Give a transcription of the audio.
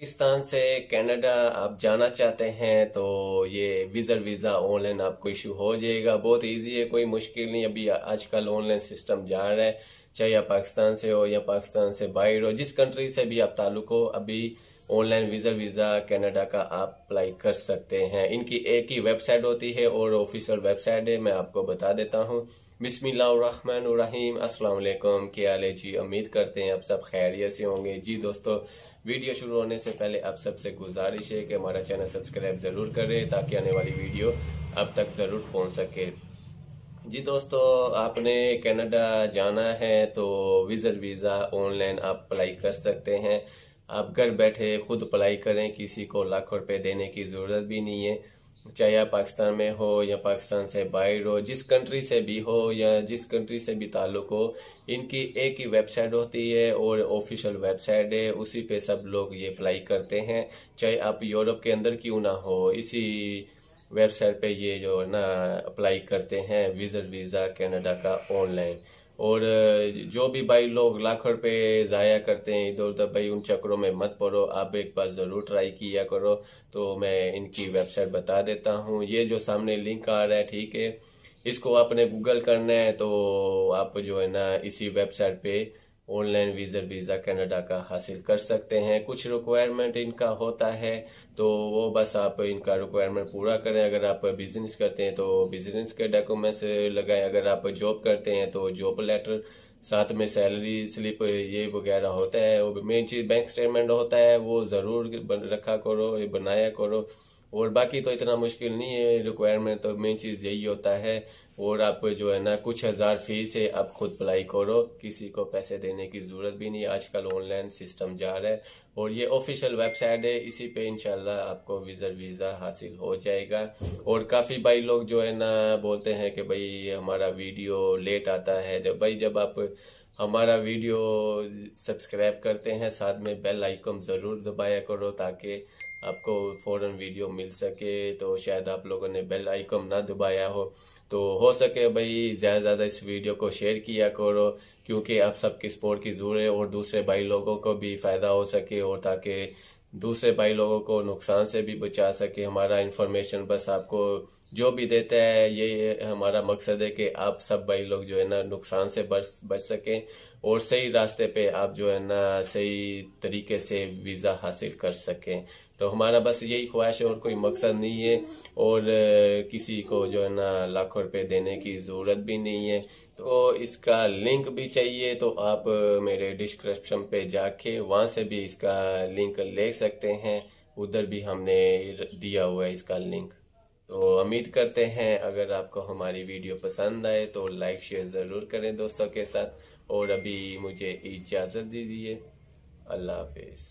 पाकिस्तान से कनाडा आप जाना चाहते हैं तो ये वीज़ा वीज़ा ऑनलाइन आपको इशू हो जाएगा बहुत इजी है कोई मुश्किल नहीं अभी आजकल ऑनलाइन सिस्टम जा रहा है चाहे आप पाकिस्तान से हो या पाकिस्तान से बाहर हो जिस कंट्री से भी आप ताल्लुक हो अभी ऑनलाइन वीज़ा वीज़ा कनाडा का आप अप्लाई कर सकते हैं इनकी एक ही वेबसाइट होती है और ऑफिशियल वेबसाइट है मैं आपको बता देता हूँ बिसमीम अल्लाम के आले जी उम्मीद करते हैं आप सब खैरियत से होंगे जी दोस्तों वीडियो शुरू होने से पहले आप सबसे गुजारिश है कि हमारा चैनल सब्सक्राइब ज़रूर करें ताकि आने वाली वीडियो अब तक ज़रूर पहुंच सके जी दोस्तों आपने कनाडा जाना है तो विज़र वीज़ा ऑनलाइन आप अप्लाई कर सकते हैं आप घर बैठे खुद अप्लाई करें किसी को लाख रुपए देने की ज़रूरत भी नहीं है चाहे आप पाकिस्तान में हो या पाकिस्तान से बाहर हो जिस कंट्री से भी हो या जिस कंट्री से भी ताल्लुक हो इनकी एक ही वेबसाइट होती है और ऑफिशियल वेबसाइट है उसी पे सब लोग ये अप्लाई करते हैं चाहे आप यूरोप के अंदर क्यों ना हो इसी वेबसाइट पे ये जो ना अप्लाई करते हैं विजर वीज़ा कनाडा का ऑनलाइन और जो भी भाई लोग लाखों रुपये ज़ाया करते हैं इधर उधर भाई उन चक्रों में मत पड़ो आप एक बार ज़रूर ट्राई किया करो तो मैं इनकी वेबसाइट बता देता हूँ ये जो सामने लिंक आ रहा है ठीक है इसको आपने गूगल करना है तो आप जो है ना इसी वेबसाइट पे ऑनलाइन वीज़र वीज़ा कनाडा का हासिल कर सकते हैं कुछ रिक्वायरमेंट इनका होता है तो वो बस आप इनका रिक्वायरमेंट पूरा करें अगर आप बिजनेस करते हैं तो बिजनेस के डॉक्यूमेंट्स लगाएं अगर आप जॉब करते हैं तो जॉब लेटर साथ में सैलरी स्लिप ये वगैरह होता है मेन चीज़ बैंक स्टेटमेंट होता है वो ज़रूर रखा करो ये बनाया करो और बाकी तो इतना मुश्किल नहीं है रिक्वायरमेंट तो मेन चीज़ यही होता है और आप जो है ना कुछ हज़ार फीस से आप खुद अप्लाई करो किसी को पैसे देने की ज़रूरत भी नहीं आजकल ऑनलाइन सिस्टम जा रहा है और ये ऑफिशियल वेबसाइट है इसी पे इंशाल्लाह आपको विज़र वीज़ा हासिल हो जाएगा और काफ़ी भाई लोग जो है ना बोलते हैं कि भाई हमारा वीडियो लेट आता है जब भाई जब आप हमारा वीडियो सब्सक्राइब करते हैं साथ में बेल आइकन ज़रूर दबाया करो ताकि आपको फौरन वीडियो मिल सके तो शायद आप लोगों ने बेल आइकन ना दबाया हो तो हो सके भाई ज़्यादा से ज़्यादा इस वीडियो को शेयर किया करो क्योंकि आप सबकी सपोर्ट की ज़रूरत है और दूसरे भाई लोगों को भी फ़ायदा हो सके और ताकि दूसरे भाई लोगों को नुकसान से भी बचा सके हमारा इन्फॉर्मेशन बस आपको जो भी देता है ये हमारा मकसद है कि आप सब भाई लोग जो है ना नुकसान से बच बच सकें और सही रास्ते पे आप जो है ना सही तरीके से वीज़ा हासिल कर सकें तो हमारा बस यही ख्वाहिश है और कोई मकसद नहीं है और किसी को जो है ना लाखों रुपए देने की ज़रूरत भी नहीं है तो इसका लिंक भी चाहिए तो आप मेरे डिस्क्रिप्शन पे जाके वहाँ से भी इसका लिंक ले सकते हैं उधर भी हमने दिया हुआ है इसका लिंक तो उम्मीद करते हैं अगर आपको हमारी वीडियो पसंद आए तो लाइक शेयर ज़रूर करें दोस्तों के साथ और अभी मुझे इजाज़त दीजिए अल्लाह हाफिज़